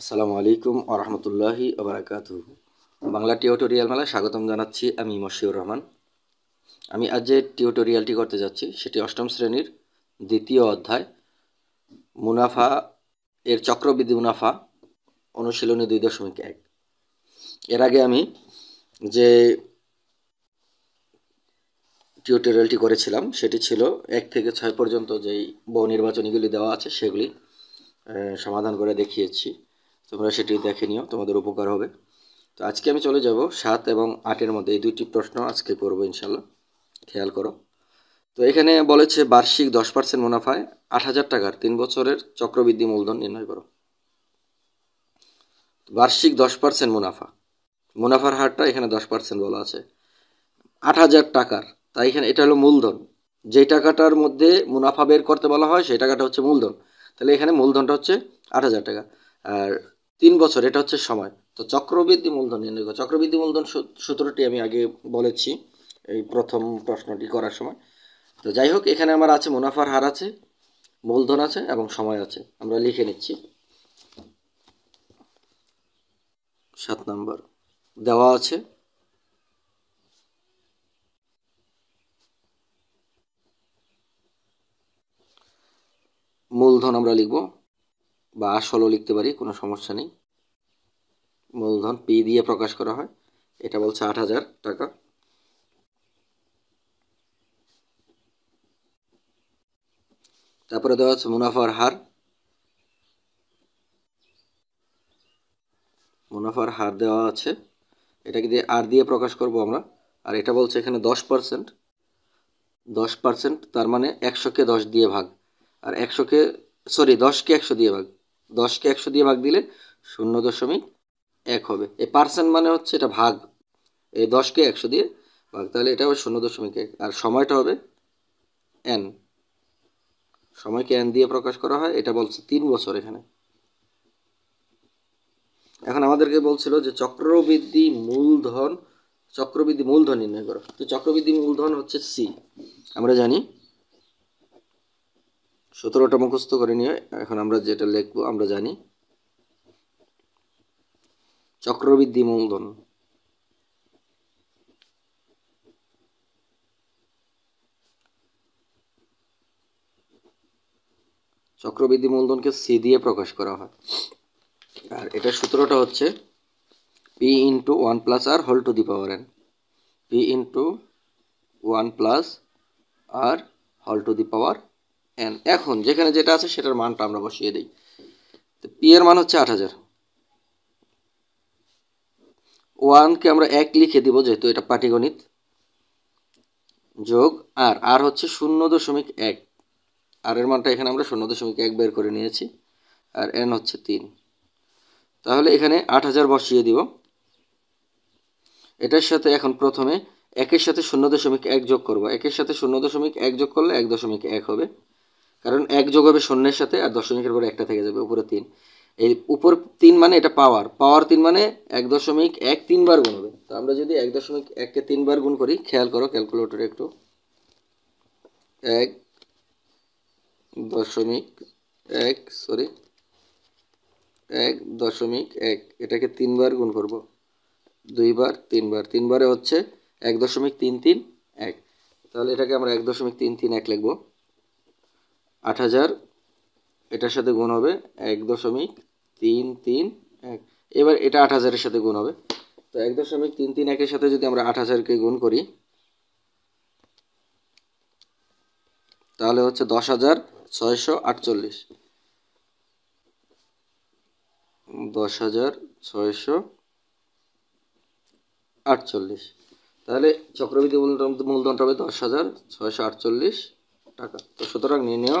আসসালামু আলাইকুম আরহামতুল্লাহি আবরাকাত বাংলা টিউটোরিয়াল মেলায় স্বাগতম জানাচ্ছি আমি মশিউর রহমান আমি আজ যে টিউটোরিয়ালটি করতে যাচ্ছি সেটি অষ্টম শ্রেণীর দ্বিতীয় অধ্যায় মুনাফা এর চক্রবৃদ্ধি মুনাফা অনুশীলনী দুই দশমিক এক এর আগে আমি যে টিউটোরিয়ালটি করেছিলাম সেটি ছিল এক থেকে ছয় পর্যন্ত যেই বহু নির্বাচনীগুলি দেওয়া আছে সেগুলি সমাধান করে দেখিয়েছি তোমরা সেটি দেখে নিও তোমাদের উপকার হবে তো আজকে আমি চলে যাব সাত এবং আটের মধ্যে এই দুইটি প্রশ্ন আজকে করবো ইনশাল্লাহ খেয়াল করো তো এখানে বলেছে বার্ষিক দশ পার্সেন্ট মুনাফায় আট হাজার টাকার তিন বছরের চক্রবৃদ্ধি মূলধন নির্ণয় করো বার্ষিক দশ পার্সেন্ট মুনাফা মুনাফার হারটা এখানে দশ পার্সেন্ট বলা আছে আট হাজার টাকার তাই এখানে এটা হলো মূলধন যে টাকাটার মধ্যে মুনাফা বের করতে বলা হয় সেই টাকাটা হচ্ছে মূলধন তাহলে এখানে মূলধনটা হচ্ছে আট হাজার টাকা আর তিন বছর এটা হচ্ছে সময় তো চক্রবৃদ্ধি মূলধন নির্ণয় চক্রবৃদ্ধি মূলধন সূত্রটি আমি আগে বলেছি এই প্রথম প্রশ্নটি করার সময় তো যাই হোক এখানে আমার আছে মুনাফার হার আছে মূলধন আছে এবং সময় আছে আমরা লিখে নিচ্ছি সাত নম্বর দেওয়া আছে মূলধন আমরা লিখবো বা ষোলো লিখতে পারি কোনো সমস্যা নেই মূলধন পি দিয়ে প্রকাশ করা হয় এটা বলছে আট হাজার টাকা তারপরে দেওয়া আছে মুনাফার হার মুনাফার হার দেওয়া আছে এটাকে দিয়ে আর দিয়ে প্রকাশ করব আমরা আর এটা বলছে এখানে দশ পার্সেন্ট দশ পার্সেন্ট তার মানে একশোকে দশ দিয়ে ভাগ আর একশোকে সরি দশকে একশো দিয়ে ভাগ দশকে একশো দিয়ে ভাগ দিলে শূন্য দশমিক এক হবে এ পার্সেন্ট মানে হচ্ছে এটা ভাগ এই দশকে একশো দিয়ে ভাগ তাহলে এটা হবে শূন্য দশমিক এক আর সময়টা হবে এন সময়কে এন দিয়ে প্রকাশ করা হয় এটা বলছে তিন বছর এখানে এখন আমাদেরকে বলছিল যে চক্রবৃদ্ধি মূলধন চক্রবৃদ্ধি মূলধন নির্ণয় করো তো চক্রবৃদ্ধি মূলধন হচ্ছে সি আমরা জানি সতেরোটা মুখস্থ করে নিয়ে এখন আমরা যেটা লিখবো আমরা জানি চক্রবৃদ্ধি মূলধন চক্রবৃদ্ধি মূলধনকে সি দিয়ে প্রকাশ করা হয় আর এটা সূত্রটা হচ্ছে P into one plus r whole to the power n P into one plus r whole to the power N এখন যেখানে যেটা আছে সেটার মানটা আমরা বসিয়ে দিই তো পি এর মান হচ্ছে আট হাজার ওয়ানকে আমরা এক লিখে দিব যেহেতু এটা পাটিগণিত যোগ আর আর হচ্ছে শূন্য দশমিক এক আর এর মানটা এখানে আমরা শূন্য দশমিক এক বের করে নিয়েছি আর এন হচ্ছে তিন তাহলে এখানে আট হাজার বসিয়ে দিব এটার সাথে এখন প্রথমে একের সাথে শূন্য দশমিক এক যোগ করবো একের সাথে শূন্য দশমিক এক যোগ করলে এক দশমিক এক হবে কারণ এক যোগ হবে শূন্যের সাথে আর দশমিকের পরে একটা থেকে যাবে উপরে তিন এই উপর তিন মানে এটা পাওয়ার পাওয়ার তিন মানে এক দশমিক এক তিনবার গুণ হবে তো আমরা যদি এক দশমিক এককে তিনবার গুণ করি খেয়াল করো ক্যালকুলেটরে একটু এক দশমিক এক সরি এক দশমিক এক এটাকে তিনবার গুণ করব দুইবার তিনবার তিনবারে হচ্ছে এক দশমিক তিন তিন এক তাহলে এটাকে আমরা এক দশমিক তিন তিন এক লিখবো আট হাজার এটার সাথে গুণ হবে এক দশমিক তিন তিন এক এবার এটা আট হাজারের সাথে গুণ হবে তো এক দশমিক তিন তিন একের সাথে যদি আমরা আট হাজারকে গুণ করি তাহলে হচ্ছে দশ হাজার ছয়শো আটচল্লিশ দশ হাজার ছয়শো আটচল্লিশ তাহলে চক্রবৃদ্ধি মূলধন মূলধনটা হবে দশ হাজার ছয়শো আটচল্লিশ টাকা তো সুতরাং নেওয়া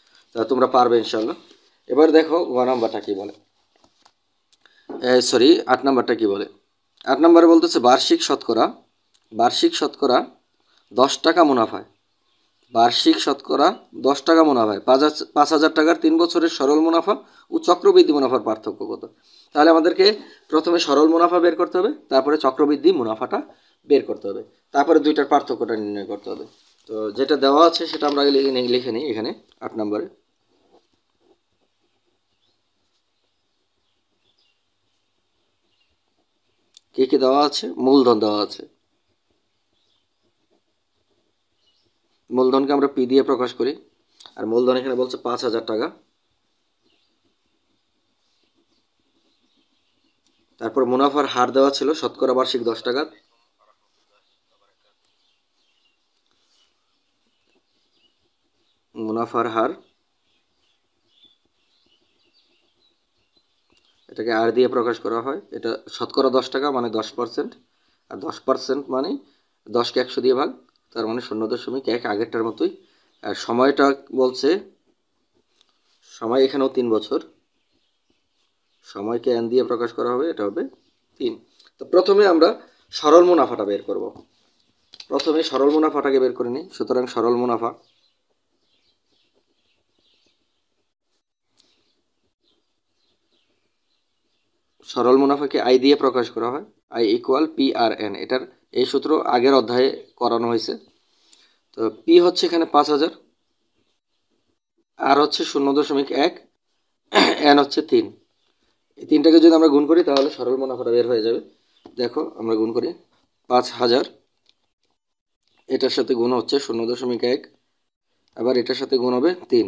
তা তোমরা পারবে ইনশাল্লাহ এবার দেখো গ নাম্বারটা কী বলে সরি আট নাম্বারটা কী বলে আট নাম্বারে বলতেছে বার্ষিক শতকরা বার্ষিক শতকরা দশ টাকা মুনাফায় বার্ষিক শতকরা দশ টাকা মুনাফায় পাঁচ পাঁচ হাজার টাকার তিন বছরের সরল মুনাফা ও চক্রবৃদ্ধি মুনাফার পার্থক্য কত তাহলে আমাদেরকে প্রথমে সরল মুনাফা বের করতে হবে তারপরে চক্রবৃদ্ধি মুনাফাটা বের করতে হবে তারপরে দুইটার পার্থক্যটা নির্ণয় করতে হবে তো যেটা দেওয়া আছে সেটা আমরা লিখে নিই এখানে আট নম্বরে কে কে দেওয়া আছে মূলধন দেওয়া আছে মূলধনকে আমরা পি দিয়ে প্রকাশ করি আর মূলধন এখানে বলছে পাঁচ হাজার টাকা তারপর মুনাফার হার দেওয়া ছিল শতকরা বার্ষিক দশ টাকা মুনাফার হার এটাকে আর দিয়ে প্রকাশ করা হয় এটা শতকরা দশ টাকা মানে দশ পার্সেন্ট আর দশ পার্সেন্ট মানে দশকে একশো দিয়ে ভাগ তার মানে শূন্য দশমিক এক আগেরটার মতোই আর সময়টা বলছে সময় এখানেও তিন বছর সময়কে এন দিয়ে প্রকাশ করা হবে এটা হবে তিন তো প্রথমে আমরা সরল মুনাফাটা বের করব প্রথমে সরল মুনাফাটাকে বের করে নিই সুতরাং সরল মুনাফা সরল মুনাফাকে আই দিয়ে প্রকাশ করা হয় I equal P R N এটার এই সূত্র আগের অধ্যায়ে করানো হয়েছে তো পি হচ্ছে এখানে পাঁচ হাজার আর হচ্ছে শূন্য দশমিক এক এন হচ্ছে তিন এই তিনটাকে যদি আমরা গুণ করি তাহলে সরল মুনাফাটা বের হয়ে যাবে দেখো আমরা গুণ করি পাঁচ হাজার এটার সাথে গুণ হচ্ছে শূন্য দশমিক এক আবার এটার সাথে গুণ হবে তিন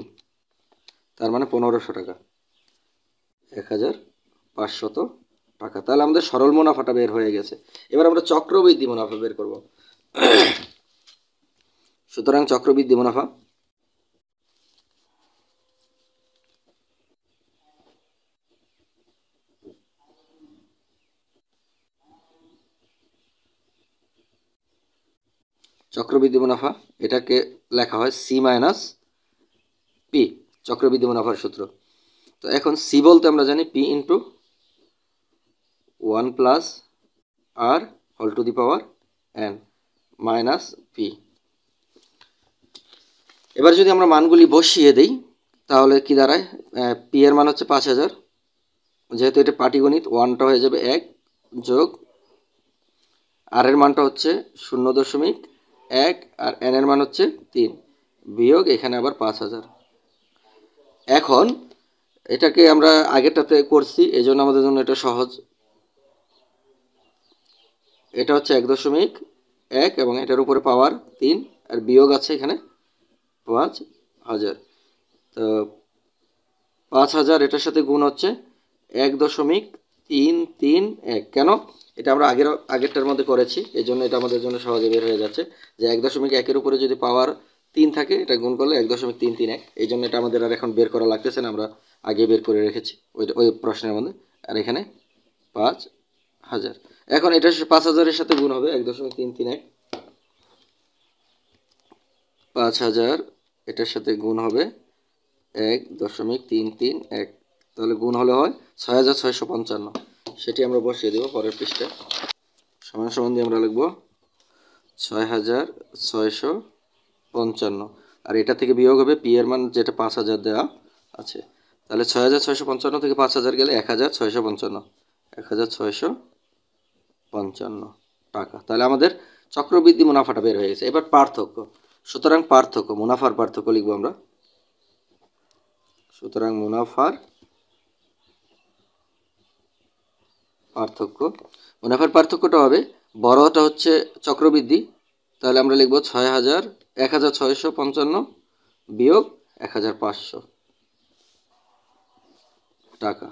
তার মানে পনেরোশো টাকা এক হাজার পাঁচশত টাকা তাহলে আমাদের সরল মুনাফাটা বের হয়ে গেছে এবার আমরা চক্রবৃদ্ধি মুনাফা বের করব সুতরাং চক্রবৃদ্ধি মুনাফা চক্রবৃদ্ধি মুনাফা এটাকে লেখা হয় সি মাইনাস পি চক্রবৃদ্ধি মুনাফার সূত্র তো এখন সি বলতে আমরা জানি P into one plus r whole to the power n minus P এবার যদি আমরা মানগুলি বসিয়ে দিই তাহলে কি দাঁড়ায় পি এর মান হচ্ছে পাঁচ হাজার যেহেতু এটা পাটিগণিত ওয়ানটা হয়ে যাবে এক যোগ আর এর মানটা হচ্ছে শূন্য দশমিক এক আর এন এর মান হচ্ছে তিন বিয়োগ এখানে আবার পাঁচ হাজার এখন এটাকে আমরা আগেরটাতে করছি এজন্য আমাদের জন্য এটা সহজ এটা হচ্ছে এক দশমিক এক এবং এটার উপরে পাওয়ার তিন আর বিয়োগ আছে এখানে পাঁচ হাজার তো পাঁচ হাজার এটার সাথে গুণ হচ্ছে এক দশমিক তিন তিন এক কেন এটা আমরা আগের আগেরটার মধ্যে করেছি এই জন্য এটা আমাদের জন্য সহজে বের হয়ে যাচ্ছে যে এক দশমিক একের উপরে যদি পাওয়ার তিন থাকে এটা গুণ করলে এক দশমিক তিন তিন এক এই জন্য এটা আমাদের আর এখন বের করা লাগতেছে না আমরা আগে বের করে রেখেছি ওই ওই প্রশ্নের মধ্যে আর এখানে পাঁচ হাজার এখন এটা পাঁচ হাজারের সাথে গুণ হবে এক দশমিক তিন তিন এক পাঁচ হাজার এটার সাথে গুণ হবে এক দশমিক তিন তিন এক তাহলে গুণ হলে হয় ছয় হাজার ছয়শো পঞ্চান্ন সেটি আমরা বসিয়ে দেবো পরের পৃষ্ঠে সমান সমান দিয়ে আমরা লিখব ছয় হাজার ছয়শো পঞ্চান্ন আর এটা থেকে বিয়োগ হবে পি এর মান যেটা পাঁচ হাজার দেওয়া আছে তাহলে ছয় হাজার ছয়শো পঞ্চান্ন থেকে পাঁচ হাজার গেলে এক হাজার ছয়শো পঞ্চান্ন এক হাজার ছয়শো পঞ্চান্ন টাকা তাহলে আমাদের চক্রবৃদ্ধি মুনাফাটা বের হয়ে গেছে এবার পার্থক্য সুতরাং পার্থক্য মুনাফার পার্থক্য লিখবো আমরা সুতরাং মুনাফার পার্থক্য মুনাফার পার্থক্যটা হবে বড়টা হচ্ছে চক্রবৃদ্ধি তাহলে আমরা লিখব ছয় হাজার এক হাজার ছয়শো পঞ্চান্ন বিয়োগ এক হাজার পাঁচশো টাকা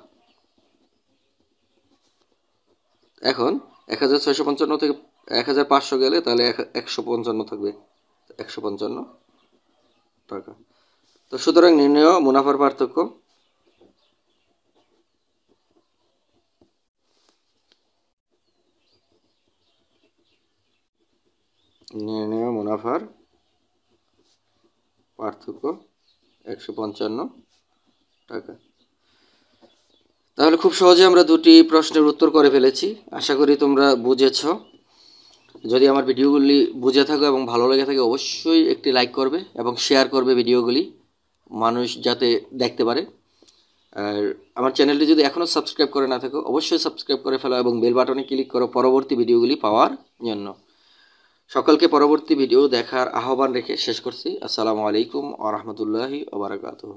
এখন এক হাজার ছয়শো পঞ্চান্ন থেকে এক হাজার পাঁচশো গেলে তাহলে একশো পঞ্চান্ন থাকবে একশো পঞ্চান্ন টাকা তো সুতরাং নির্ণয় মুনাফার পার্থক্য নির্ণয় মুনাফার পার্থক্য একশো পঞ্চান্ন টাকা তাহলে খুব সহজে আমরা দুটি প্রশ্নের উত্তর করে ফেলেছি আশা করি তোমরা বুঝেছ যদি আমার ভিডিওগুলি বুঝে থাকো এবং ভালো লেগে থাকে অবশ্যই একটি লাইক করবে এবং শেয়ার করবে ভিডিওগুলি মানুষ যাতে দেখতে পারে আর আমার চ্যানেলটি যদি এখনও সাবস্ক্রাইব করে না থাকো অবশ্যই সাবস্ক্রাইব করে ফেলো এবং বেল বাটনে ক্লিক করো পরবর্তী ভিডিওগুলি পাওয়ার জন্য সকলকে পরবর্তী ভিডিও দেখার আহ্বান রেখে শেষ করছি আসসালামু আলাইকুম আ রহমতুল্লাহি ওবরাকাতহ